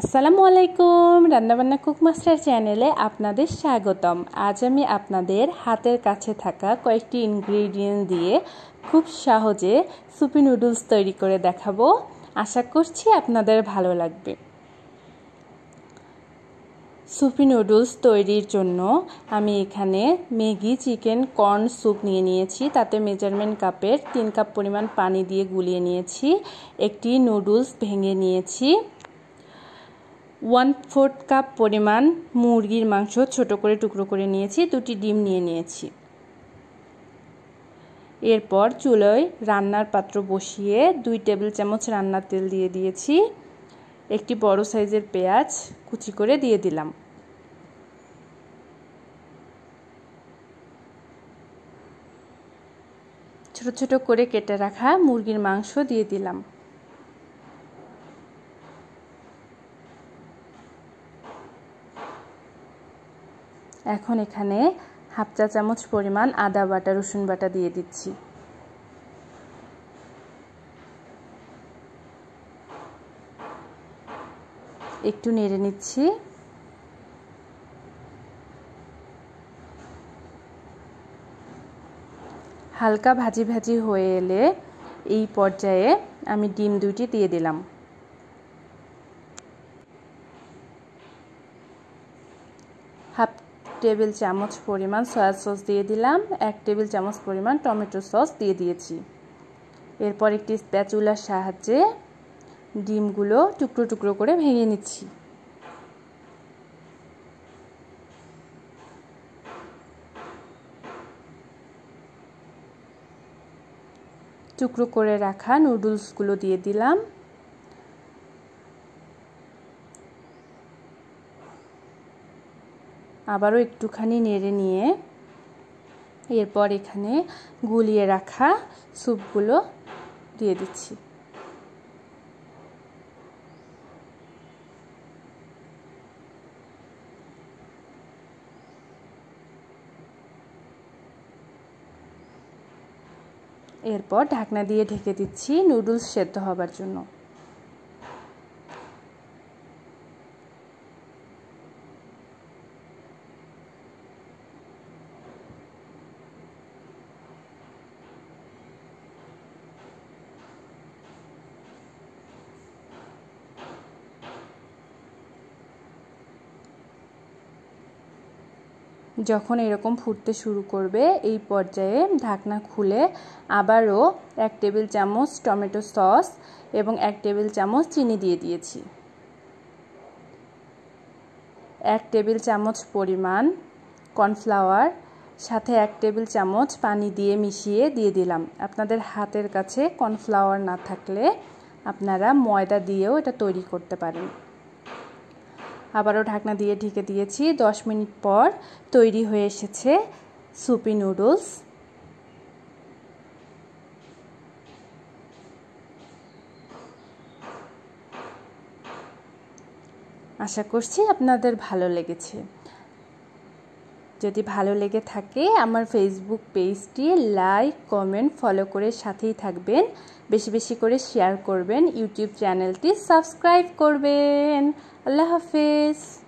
আসসালামু আলাইকুম রান্নাবান্না কুক মাস্টার চ্যানেলে আপনাদের স্বাগতম আজ আমি আপনাদের হাতের কাছে থাকা কয়েকটি ইনগ্রিডিয়েন্ট দিয়ে খুব সহজে সুপি নুডলস তৈরি করে দেখাবো আশা করছি আপনাদের ভালো লাগবে সুপি নুডলস তৈরির জন্য আমি এখানে ম্যাগি চিকেন কর্ন স্যুপ নিয়ে নিয়েছি তাতে মেজারমেন্ট কাপের তিন কাপ পরিমাণ পানি দিয়ে গুলিয়ে নিয়েছি একটি নুডলস ভেঙে নিয়েছি ওয়ান ফোর্থ কাপ পরিমাণ মুরগির মাংস ছোট করে টুকরো করে নিয়েছি দুটি ডিম নিয়ে নিয়েছি এরপর চুলোয় রান্নার পাত্র বসিয়ে দুই টেবিল চামচ রান্নার তেল দিয়ে দিয়েছি একটি বড় সাইজের পেঁয়াজ কুচি করে দিয়ে দিলাম ছোট ছোট করে কেটে রাখা মুরগির মাংস দিয়ে দিলাম এখন এখানে হাফ চা চামচ পরিমাণ আদা বাটা রসুন বাটা দিয়ে দিচ্ছি একটু নেড়ে নিচ্ছি হালকা ভাজি ভাজি হয়ে এলে এই পর্যায়ে আমি ডিম দুইটি দিয়ে দিলাম হাফ টেবিল চামচ পরিমাণ সয়া সস দিয়ে দিলাম এক টেবিল চামচ পরিমাণ টমেটো সস দিয়ে দিয়েছি এরপর একটি স্প্যাচুলার সাহায্যে ডিমগুলো টুকরো টুকরো করে ভেঙে নিচ্ছি টুকরো করে রাখা নুডলসগুলো দিয়ে দিলাম আবারও একটুখানি নেড়ে নিয়ে এরপর এখানে গুলিয়ে রাখা স্যুপগুলো দিয়ে দিচ্ছি এরপর ঢাকনা দিয়ে ঢেকে দিচ্ছি নুডলস সেদ্ধ হবার জন্য যখন এরকম ফুটতে শুরু করবে এই পর্যায়ে ঢাকনা খুলে আবারও এক টেবিল চামচ টমেটো সস এবং এক টেবিল চামচ চিনি দিয়ে দিয়েছি এক টেবিল চামচ পরিমাণ কর্নফ্লাওয়ার সাথে এক টেবিল চামচ পানি দিয়ে মিশিয়ে দিয়ে দিলাম আপনাদের হাতের কাছে কর্নফ্লাওয়ার না থাকলে আপনারা ময়দা দিয়েও এটা তৈরি করতে পারেন আবারও ঢাকনা দিয়ে ঢেকে দিয়েছি 10 মিনিট পর তৈরি হয়ে এসেছে সুপি নুডলস আশা করছি আপনাদের ভালো লেগেছে যদি ভালো লেগে থাকে আমার ফেসবুক পেজটি লাইক কমেন্ট ফলো করে সাথেই থাকবেন বেশি বেশি করে শেয়ার করবেন ইউটিউব চ্যানেলটি সাবস্ক্রাইব করবেন আল্লাহ হাফেজ